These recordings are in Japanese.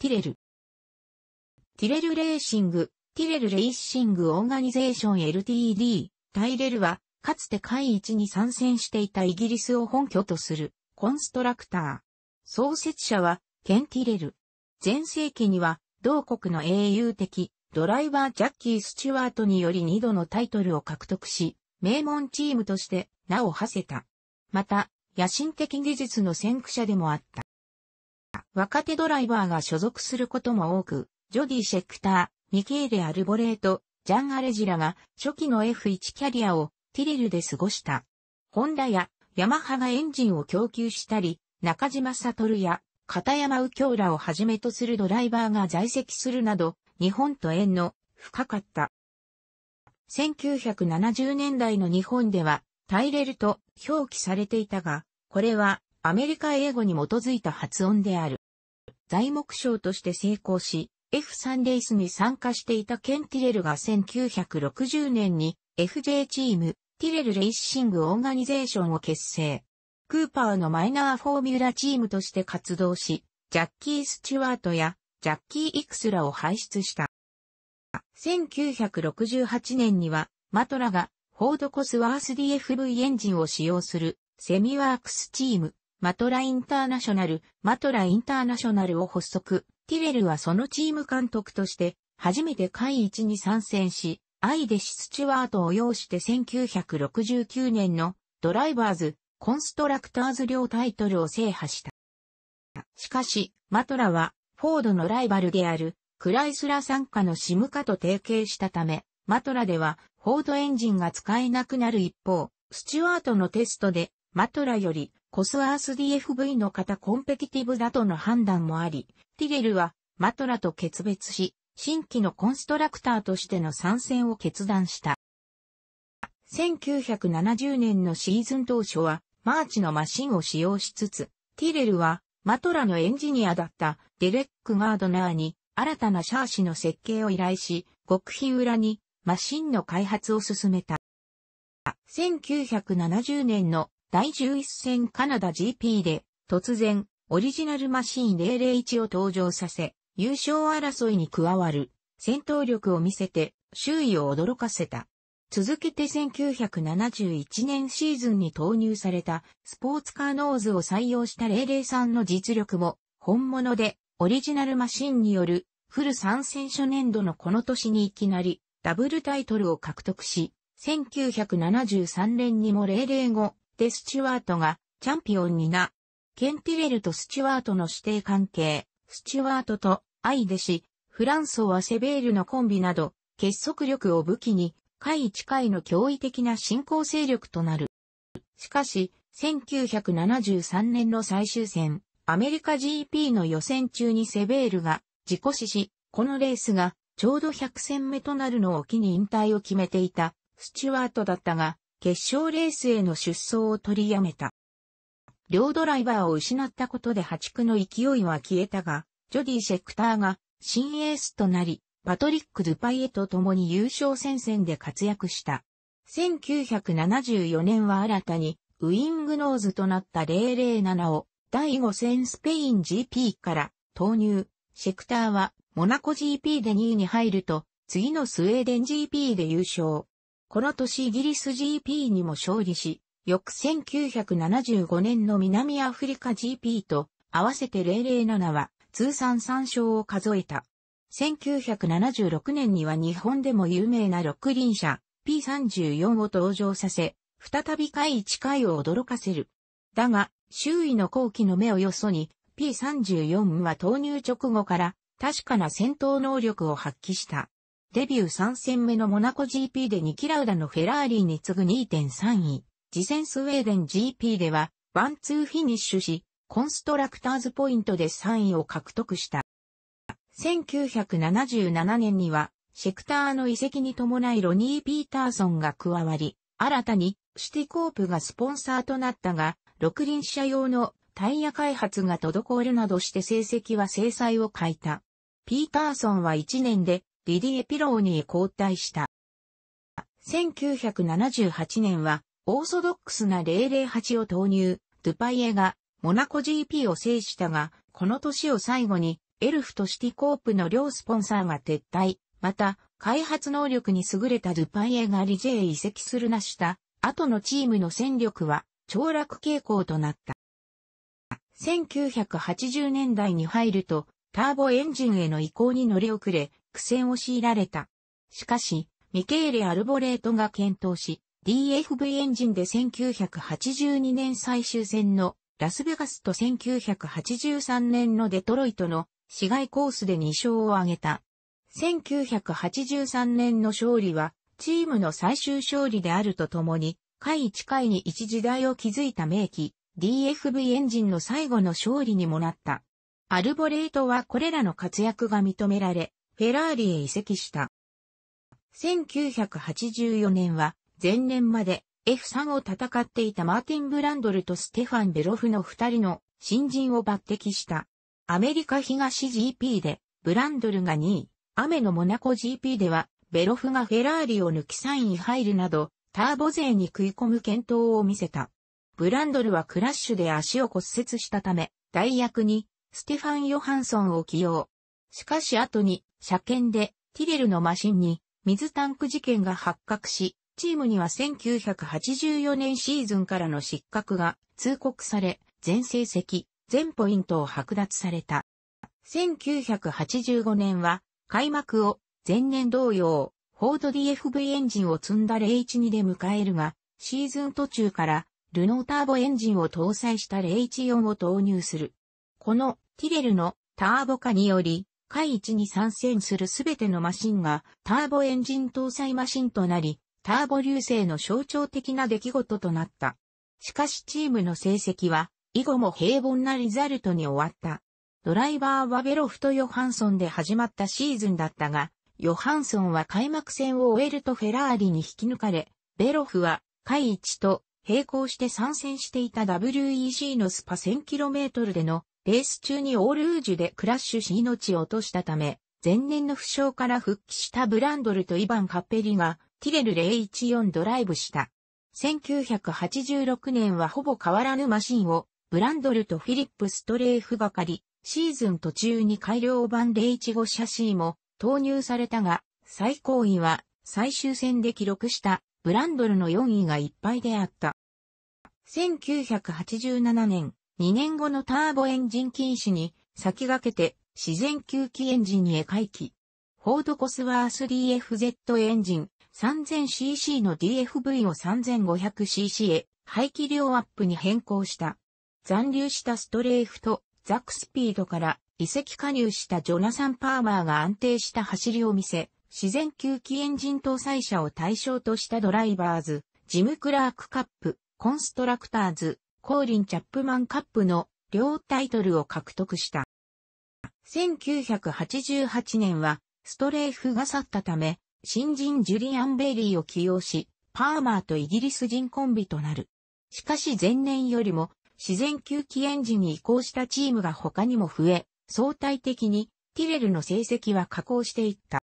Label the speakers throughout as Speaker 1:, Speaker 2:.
Speaker 1: ティレル。ティレルレーシング、ティレルレーシングオーガニゼーション LTD、タイレルは、かつて会一に参戦していたイギリスを本拠とする、コンストラクター。創設者は、ケン・ティレル。前世紀には、同国の英雄的、ドライバージャッキー・スチュワートにより2度のタイトルを獲得し、名門チームとして名を馳せた。また、野心的技術の先駆者でもあった。若手ドライバーが所属することも多く、ジョディ・シェクター、ミケーレ・アルボレート、ジャン・アレジラが初期の F1 キャリアをティレルで過ごした。ホンダやヤマハがエンジンを供給したり、中島悟や片山右京らをはじめとするドライバーが在籍するなど、日本と縁の深かった。1970年代の日本では、タイレルと表記されていたが、これはアメリカ英語に基づいた発音である。材木賞として成功し、F3 レースに参加していたケン・ティレルが1960年に FJ チーム、ティレル・レイッシング・オーガニゼーションを結成。クーパーのマイナーフォーミュラチームとして活動し、ジャッキー・スチュワートやジャッキー・イクスらを輩出した。1968年には、マトラがフォード・コスワース DFV エンジンを使用するセミワークスチーム、マトラインターナショナル、マトラインターナショナルを発足。ティレルはそのチーム監督として、初めて会一に参戦し、アイデシ・スチュワートを擁して1969年のドライバーズ、コンストラクターズ両タイトルを制覇した。しかし、マトラは、フォードのライバルである、クライスラ参加のシムカと提携したため、マトラでは、フォードエンジンが使えなくなる一方、スチュワートのテストで、マトラより、コスアース DFV の型コンペティティブだとの判断もあり、ティレルはマトラと決別し、新規のコンストラクターとしての参戦を決断した。1970年のシーズン当初は、マーチのマシンを使用しつつ、ティレルは、マトラのエンジニアだったデレック・ガードナーに、新たなシャーシの設計を依頼し、極秘裏に、マシンの開発を進めた。1970年の第11戦カナダ GP で突然オリジナルマシーン001を登場させ優勝争いに加わる戦闘力を見せて周囲を驚かせた。続けて1971年シーズンに投入されたスポーツカーノーズを採用した003の実力も本物でオリジナルマシンによるフル参戦初年度のこの年にいきなりダブルタイトルを獲得し、1973年にも005でスチュワートがチャンピオンにな。ケンティレルとスチュワートの指定関係、スチュワートとアイデシ、フランソはセベールのコンビなど、結束力を武器に、下位近いの驚異的な進行勢力となる。しかし、1973年の最終戦、アメリカ GP の予選中にセベールが自己死し、このレースがちょうど100戦目となるのを機に引退を決めていたスチュワートだったが、決勝レースへの出走を取りやめた。両ドライバーを失ったことで破竹の勢いは消えたが、ジョディ・シェクターが新エースとなり、パトリック・ドゥパイエと共に優勝戦線で活躍した。1974年は新たにウィングノーズとなった007を第5戦スペイン GP から投入。シェクターはモナコ GP で2位に入ると、次のスウェーデン GP で優勝。この年イギリス GP にも勝利し、翌1975年の南アフリカ GP と合わせて007は通算3勝を数えた。1976年には日本でも有名な六輪車 P34 を登場させ、再び回一回を驚かせる。だが、周囲の後期の目をよそに P34 は投入直後から確かな戦闘能力を発揮した。デビュー3戦目のモナコ GP で2キラウダのフェラーリに次ぐ2.3位。次戦スウェーデン GP では、ワンツーフィニッシュし、コンストラクターズポイントで3位を獲得した。1977年には、シェクターの移籍に伴いロニー・ピーターソンが加わり、新たにシティコープがスポンサーとなったが、6輪車用のタイヤ開発が滞るなどして成績は制裁を欠いた。ピーターソンは1年でディディエ・ピローに交代した。1978年は、オーソドックスな008を投入、ドゥパイエが、モナコ GP を制したが、この年を最後に、エルフとシティコープの両スポンサーが撤退、また、開発能力に優れたドゥパイエがリジェへ移籍するなした、後のチームの戦力は、凋落傾向となった。1980年代に入ると、ターボエンジンへの移行に乗り遅れ、苦戦を強いられた。しかし、ミケーレ・アルボレートが検討し、DFV エンジンで1982年最終戦のラスベガスと1983年のデトロイトの市街コースで2勝を挙げた。1983年の勝利はチームの最終勝利であるとともに、下位近いに一時代を築いた名機 DFV エンジンの最後の勝利にもなった。アルボレートはこれらの活躍が認められ、フェラーリへ移籍した。1984年は前年まで F3 を戦っていたマーティン・ブランドルとステファン・ベロフの二人の新人を抜擢した。アメリカ東 GP でブランドルが2位、雨のモナコ GP ではベロフがフェラーリを抜き3位入るなどターボ勢に食い込む検討を見せた。ブランドルはクラッシュで足を骨折したため、代役にステファン・ヨハンソンを起用。しかし後に車検でティレルのマシンに水タンク事件が発覚し、チームには1984年シーズンからの失格が通告され、全成績、全ポイントを剥奪された。1985年は開幕を前年同様、フォード DFV エンジンを積んだ012で迎えるが、シーズン途中からルノーターボエンジンを搭載した014を投入する。このティレルのターボ化により、回一に参戦するすべてのマシンがターボエンジン搭載マシンとなり、ターボ流星の象徴的な出来事となった。しかしチームの成績は、以後も平凡なリザルトに終わった。ドライバーはベロフとヨハンソンで始まったシーズンだったが、ヨハンソンは開幕戦を終えるとフェラーリに引き抜かれ、ベロフは、回一と並行して参戦していた WEC のスパ 1000km でのレース中にオールージュでクラッシュし命を落としたため、前年の負傷から復帰したブランドルとイヴァン・カッペリが、ティレル014ドライブした。1986年はほぼ変わらぬマシンを、ブランドルとフィリップ・ストレーフがかり、シーズン途中に改良版015シャシーも投入されたが、最高位は最終戦で記録したブランドルの4位がいっぱいであった。1987年、2年後のターボエンジン禁止に先駆けて自然吸気エンジンへ回帰。フォードコスワース DFZ エンジン 3000cc の DFV を 3500cc へ排気量アップに変更した。残留したストレーフとザックスピードから移籍加入したジョナサン・パーマーが安定した走りを見せ、自然吸気エンジン搭載車を対象としたドライバーズ、ジム・クラーク・カップ、コンストラクターズ、コーリン・チャップマンカップの両タイトルを獲得した。1988年はストレーフが去ったため、新人ジュリアン・ベイリーを起用し、パーマーとイギリス人コンビとなる。しかし前年よりも自然吸気エンジンに移行したチームが他にも増え、相対的にティレルの成績は下降していった。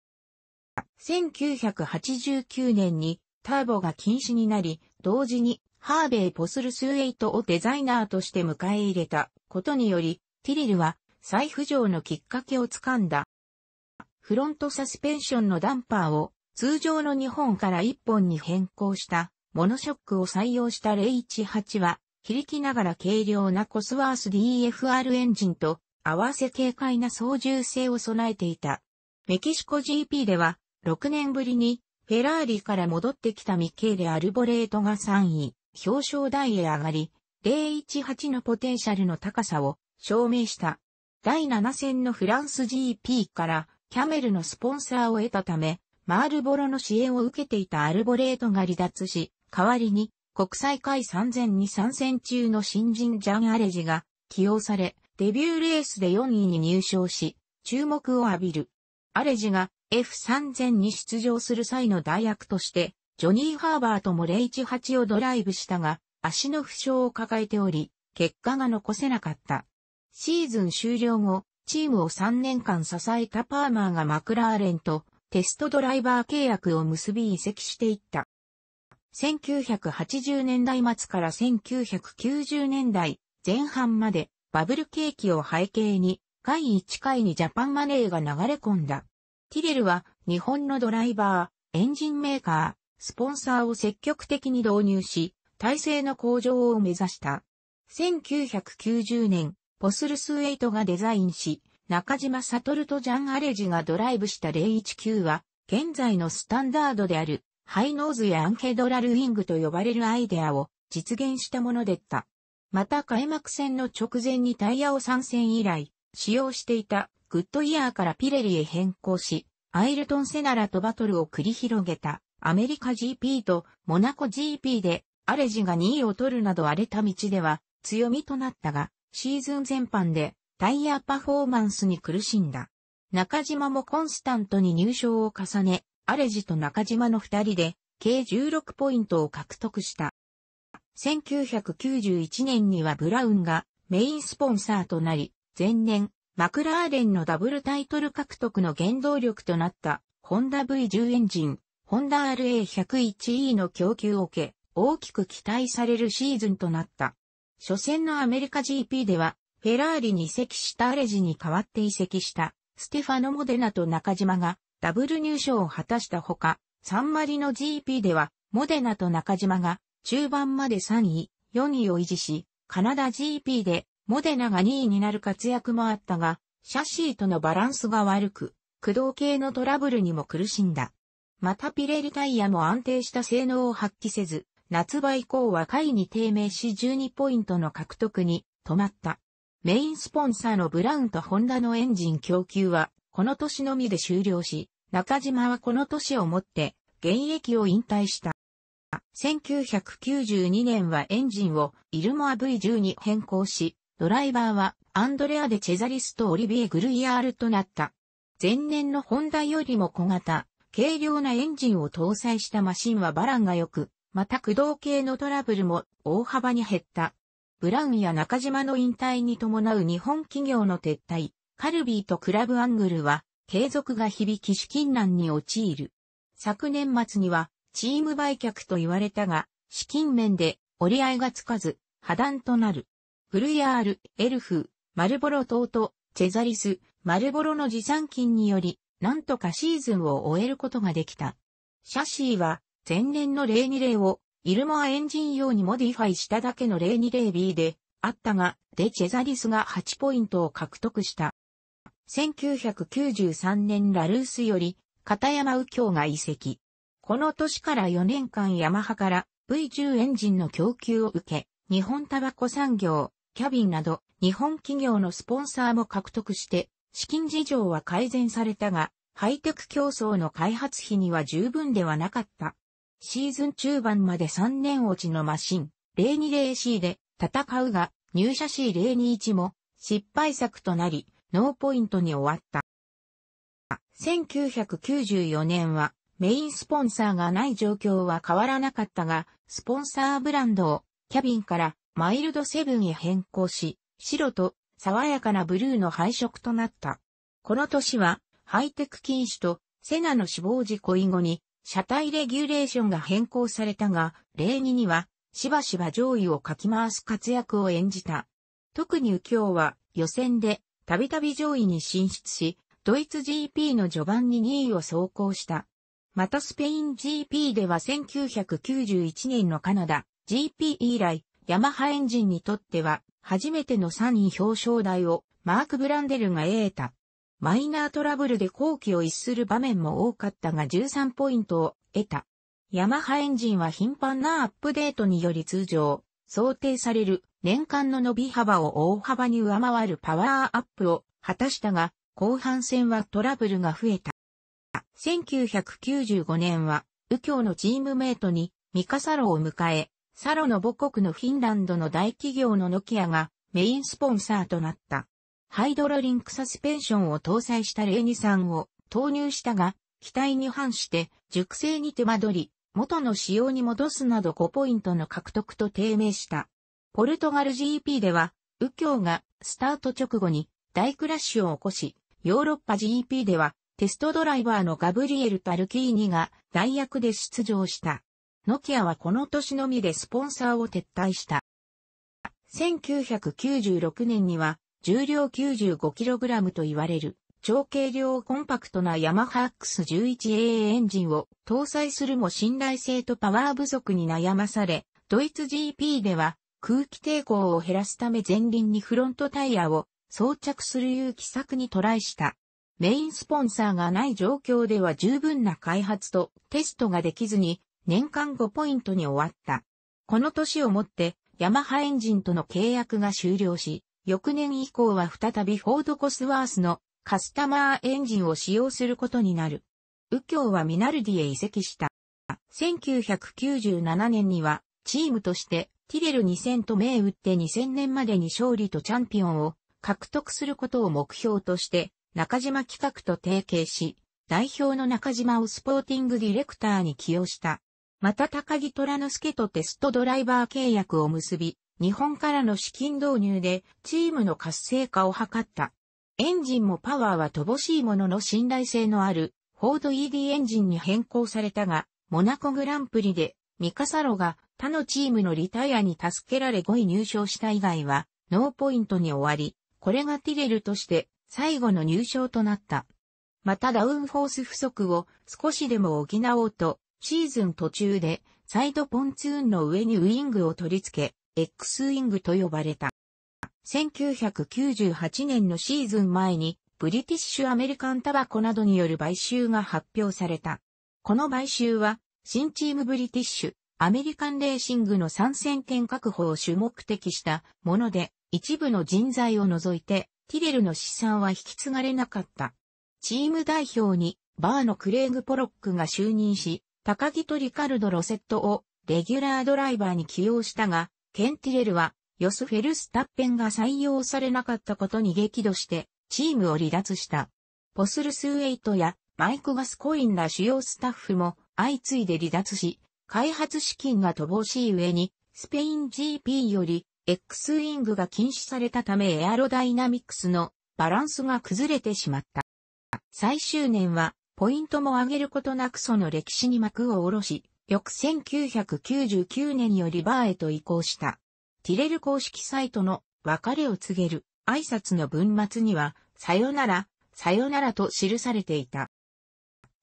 Speaker 1: 1989年にターボが禁止になり、同時にハーベイ・ポスル・スウェイトをデザイナーとして迎え入れたことにより、ティリルは再浮上のきっかけをつかんだ。フロントサスペンションのダンパーを通常の2本から1本に変更したモノショックを採用した018は、非力ながら軽量なコスワース DFR エンジンと合わせ軽快な操縦性を備えていた。メキシコ GP では6年ぶりにフェラーリから戻ってきたミケーレ・アルボレートが3位。表彰台へ上がり、018のポテンシャルの高さを証明した。第7戦のフランス GP からキャメルのスポンサーを得たため、マールボロの支援を受けていたアルボレートが離脱し、代わりに国際会3000に参戦中の新人ジャン・アレジが起用され、デビューレースで4位に入賞し、注目を浴びる。アレジが F3000 に出場する際の代役として、ジョニー・ハーバーともイチ8をドライブしたが、足の負傷を抱えており、結果が残せなかった。シーズン終了後、チームを3年間支えたパーマーがマクラーレンとテストドライバー契約を結び移籍していった。1980年代末から1990年代前半までバブル景気を背景に、回1回にジャパンマネーが流れ込んだ。ティレルは日本のドライバー、エンジンメーカスポンサーを積極的に導入し、体制の向上を目指した。1990年、ポスルスイトがデザインし、中島悟とジャン・アレジがドライブした019は、現在のスタンダードである、ハイノーズやアンケドラルウィングと呼ばれるアイデアを実現したものでった。また開幕戦の直前にタイヤを参戦以来、使用していたグッドイヤーからピレリへ変更し、アイルトン・セナラとバトルを繰り広げた。アメリカ GP とモナコ GP でアレジが2位を取るなど荒れた道では強みとなったが、シーズン全般でタイヤパフォーマンスに苦しんだ。中島もコンスタントに入賞を重ね、アレジと中島の二人で計16ポイントを獲得した。1991年にはブラウンがメインスポンサーとなり、前年、マクラーレンのダブルタイトル獲得の原動力となった、ホンダ V10 エンジン、ホンダ RA101E の供給を受け、大きく期待されるシーズンとなった。初戦のアメリカ GP では、フェラーリに移籍したアレジに代わって移籍した、ステファノ・モデナと中島が、ダブル入賞を果たしたほか、サンマリの GP では、モデナと中島が、中盤まで3位、4位を維持し、カナダ GP で、モデナが2位になる活躍もあったが、シャシーとのバランスが悪く、駆動系のトラブルにも苦しんだ。またピレルタイヤも安定した性能を発揮せず、夏場以降は下位に低迷し12ポイントの獲得に止まった。メインスポンサーのブラウンとホンダのエンジン供給はこの年のみで終了し、中島はこの年をもって現役を引退した。1992年はエンジンをイルモア V10 に変更し、ドライバーはアンドレアでチェザリスとオリビエ・グルイヤールとなった。前年のホンダよりも小型、軽量なエンジンを搭載したマシンはバランが良く、また駆動系のトラブルも大幅に減った。ブラウンや中島の引退に伴う日本企業の撤退、カルビーとクラブアングルは継続が響き資金難に陥る。昨年末にはチーム売却と言われたが、資金面で折り合いがつかず、破断となる。フルヤール、エルフ、マルボロ等と、チェザリス、マルボロの持参金により、なんとかシーズンを終えることができた。シャシーは、前年の02例を、イルモアエンジン用にモディファイしただけの02例 B で、あったが、デチェザリスが8ポイントを獲得した。1993年ラルースより、片山右京が移籍。この年から4年間ヤマハから V10 エンジンの供給を受け、日本タバコ産業、キャビンなど日本企業のスポンサーも獲得して資金事情は改善されたが、ハイテク競争の開発費には十分ではなかった。シーズン中盤まで3年落ちのマシン、020C で戦うが、入社 C021 も失敗作となり、ノーポイントに終わった。1994年はメインスポンサーがない状況は変わらなかったが、スポンサーブランドをキャビンからマイルドセブンへ変更し、白と爽やかなブルーの配色となった。この年は、ハイテク禁止と、セナの死亡事故以後に、車体レギュレーションが変更されたが、例儀には、しばしば上位をかき回す活躍を演じた。特に右京は、予選で、たびたび上位に進出し、ドイツ GP の序盤に2位を走行した。またスペイン GP では1991年のカナダ GP 以来ヤマハエンジンにとっては、初めての3位表彰台をマーク・ブランデルが得た。マイナートラブルで後期を逸する場面も多かったが13ポイントを得た。ヤマハエンジンは頻繁なアップデートにより通常、想定される年間の伸び幅を大幅に上回るパワーアップを果たしたが、後半戦はトラブルが増えた。1995年は、右京のチームメイトにミカサロを迎え、サロの母国のフィンランドの大企業のノキアがメインスポンサーとなった。ハイドロリンクサスペンションを搭載したレーニさんを投入したが、期待に反して熟成に手間取り、元の仕様に戻すなど5ポイントの獲得と低迷した。ポルトガル GP では、右京がスタート直後に大クラッシュを起こし、ヨーロッパ GP ではテストドライバーのガブリエル・タルキーニが代役で出場した。ノキアはこの年のみでスポンサーを撤退した。1996年には、重量 95kg と言われる、超軽量コンパクトなヤマハ X11AA エンジンを搭載するも信頼性とパワー不足に悩まされ、ドイツ GP では空気抵抗を減らすため前輪にフロントタイヤを装着する有機策にトライした。メインスポンサーがない状況では十分な開発とテストができずに年間5ポイントに終わった。この年をもって、ヤマハエンジンとの契約が終了し、翌年以降は再びフォードコスワースのカスタマーエンジンを使用することになる。右京はミナルディへ移籍した。1997年にはチームとしてティレル2000と銘打って2000年までに勝利とチャンピオンを獲得することを目標として中島企画と提携し、代表の中島をスポーティングディレクターに起用した。また高木虎之助とテストドライバー契約を結び、日本からの資金導入でチームの活性化を図った。エンジンもパワーは乏しいものの信頼性のあるフォード ED エンジンに変更されたが、モナコグランプリでミカサロが他のチームのリタイアに助けられ5位入賞した以外はノーポイントに終わり、これがティレルとして最後の入賞となった。またダウンフォース不足を少しでも補おうとシーズン途中でサイドポンツーンの上にウィングを取り付け、X ウィングと呼ばれた。1998年のシーズン前に、ブリティッシュアメリカンタバコなどによる買収が発表された。この買収は、新チームブリティッシュ、アメリカンレーシングの参戦権確保を主目的したもので、一部の人材を除いて、ティレルの資産は引き継がれなかった。チーム代表に、バーのクレイグ・ポロックが就任し、高木とリカルド・ロセットをレギュラードライバーに起用したが、ケンティレルは、ヨス・フェルスタッペンが採用されなかったことに激怒して、チームを離脱した。ポスルスウェイトやマイク・ガスコインら主要スタッフも相次いで離脱し、開発資金が乏しい上に、スペイン GP より X ウィングが禁止されたためエアロダイナミクスのバランスが崩れてしまった。最終年はポイントも上げることなくその歴史に幕を下ろし、翌1999年よりバーへと移行した。ティレル公式サイトの別れを告げる挨拶の文末には、さよなら、さよならと記されていた。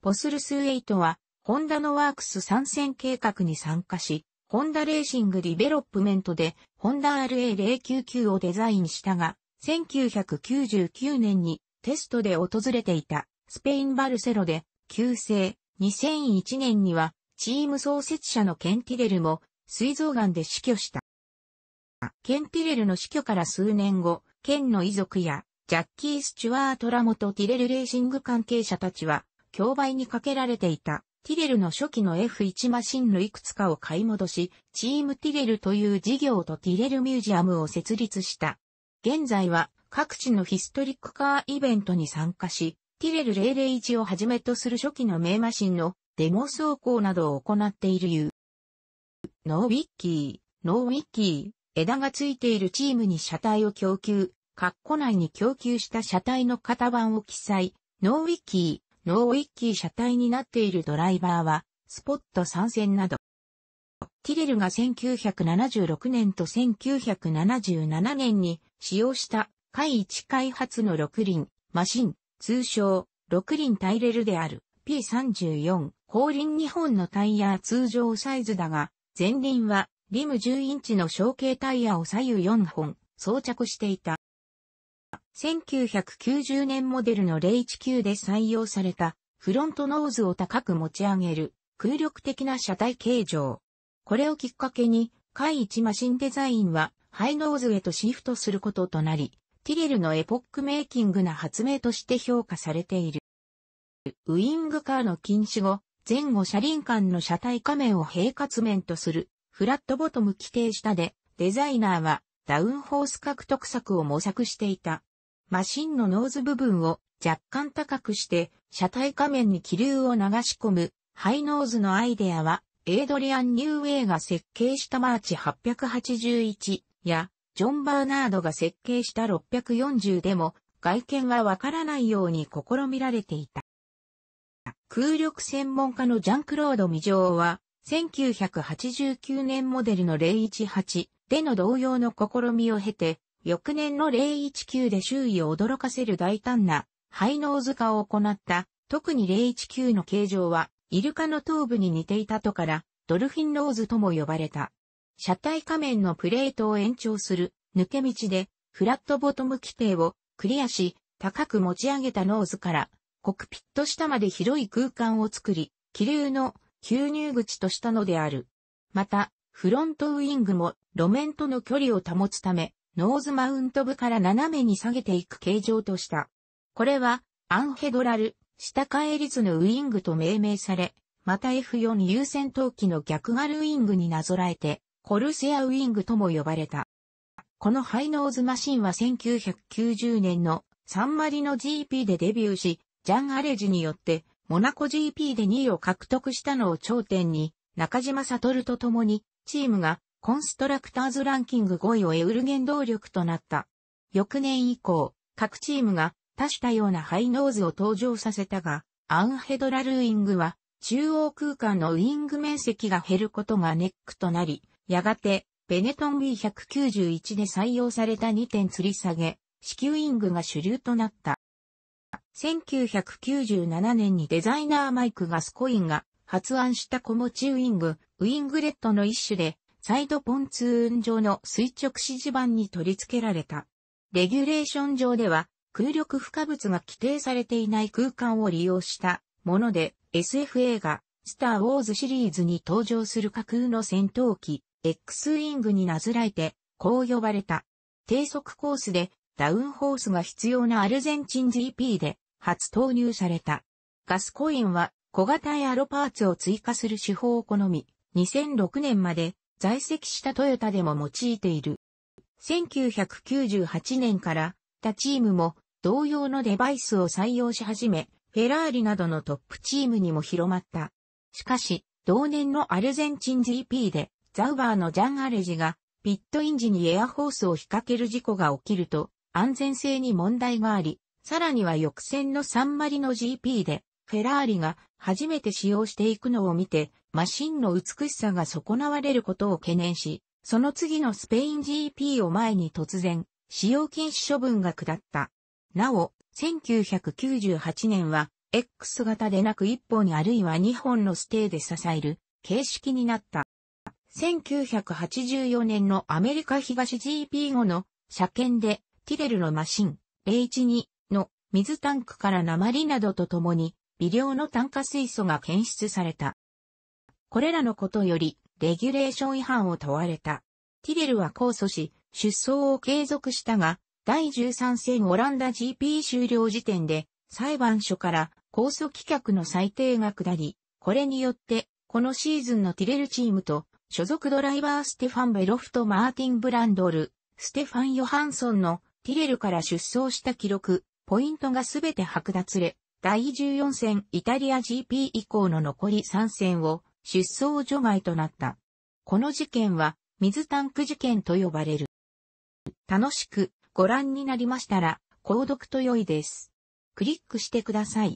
Speaker 1: ポスルスイトは、ホンダのワークス参戦計画に参加し、ホンダレーシングリベロップメントで、ホンダ RA099 をデザインしたが、1999年にテストで訪れていたスペインバルセロで、旧姓、2001年には、チーム創設者のケンティレルも、膵臓癌で死去した。ケンティレルの死去から数年後、ケンの遺族や、ジャッキー・スチュワート・ラモとティレルレーシング関係者たちは、競売にかけられていた、ティレルの初期の F1 マシンのいくつかを買い戻し、チームティレルという事業とティレルミュージアムを設立した。現在は各地のヒストリックカーイベントに参加し、ティレル001をはじめとする初期の名マシンのデモ走行などを行っている U。ノーウィッキー、ノーウィッキー、枝がついているチームに車体を供給、括弧内に供給した車体の型番を記載、ノーウィッキー、ノーウィッキー車体になっているドライバーは、スポット参戦など。ティレルが1976年と1977年に使用した、回一開発の6輪、マシン、通称、六輪タイレルである P34 後輪2本のタイヤは通常サイズだが、前輪はリム10インチの小径タイヤを左右4本装着していた。1990年モデルの019で採用されたフロントノーズを高く持ち上げる空力的な車体形状。これをきっかけに、海一マシンデザインはハイノーズへとシフトすることとなり、ティレルのエポックメイキングな発明として評価されている。ウイングカーの禁止後、前後車輪間の車体仮面を平滑面とする、フラットボトム規定下で、デザイナーはダウンフォース獲得策を模索していた。マシンのノーズ部分を若干高くして、車体仮面に気流を流し込む、ハイノーズのアイデアは、エイドリアン・ニューウェイが設計したマーチ881や、ジョン・バーナードが設計した640でも、外見がわからないように試みられていた。空力専門家のジャン・クロード・ミジョーは、1989年モデルの018での同様の試みを経て、翌年の019で周囲を驚かせる大胆な、ハイノーズ化を行った、特に019の形状は、イルカの頭部に似ていたとから、ドルフィンローズとも呼ばれた。車体仮面のプレートを延長する抜け道でフラットボトム規定をクリアし、高く持ち上げたノーズからコクピット下まで広い空間を作り、気流の吸入口としたのである。また、フロントウィングも路面との距離を保つため、ノーズマウント部から斜めに下げていく形状とした。これは、アンヘドラル、下返り図のウィングと命名され、また F4 優先投機の逆ガルウィングになぞらえて、コルセアウィングとも呼ばれた。このハイノーズマシンは1990年のサンマリノ GP でデビューし、ジャン・アレジによってモナコ GP で2位を獲得したのを頂点に、中島悟と共にチームがコンストラクターズランキング5位を得る原動力となった。翌年以降、各チームが多種多様なハイノーズを登場させたが、アンヘドラルウィングは中央空間のウィング面積が減ることがネックとなり、やがて、ベネトン B191 で採用された2点吊り下げ、支給イングが主流となった。1997年にデザイナーマイクガスコインが発案した小持ちウィング、ウィングレットの一種で、サイドポンツーン上の垂直支持板に取り付けられた。レギュレーション上では、空力負荷物が規定されていない空間を利用したもので、SF 映画、スター・ウォーズシリーズに登場する架空の戦闘機、X ウィングになずらえて、こう呼ばれた。低速コースでダウンホースが必要なアルゼンチン GP で初投入された。ガスコインは小型エアロパーツを追加する手法を好み、2006年まで在籍したトヨタでも用いている。1998年から他チームも同様のデバイスを採用し始め、フェラーリなどのトップチームにも広まった。しかし、同年のアルゼンチン GP でザウバーのジャン・アレジが、ピットイン時にエアホースを引っ掛ける事故が起きると、安全性に問題があり、さらには翌戦のサンマリの GP で、フェラーリが初めて使用していくのを見て、マシンの美しさが損なわれることを懸念し、その次のスペイン GP を前に突然、使用禁止処分が下った。なお、1998年は、X 型でなく1本あるいは2本のステーで支える形式になった。1984年のアメリカ東 g p 後の車検でティレルのマシン012の水タンクから鉛などとともに微量の炭化水素が検出された。これらのことよりレギュレーション違反を問われた。ティレルは控訴し出走を継続したが第13戦オランダ GP 終了時点で裁判所から控訴棄却の裁定が下り、これによってこのシーズンのティレルチームと所属ドライバーステファン・ベロフト・マーティン・ブランドル、ステファン・ヨハンソンのティレルから出走した記録、ポイントがすべて剥奪れ、第14戦イタリア GP 以降の残り3戦を出走除外となった。この事件は水タンク事件と呼ばれる。楽しくご覧になりましたら、購読と良いです。クリックしてください。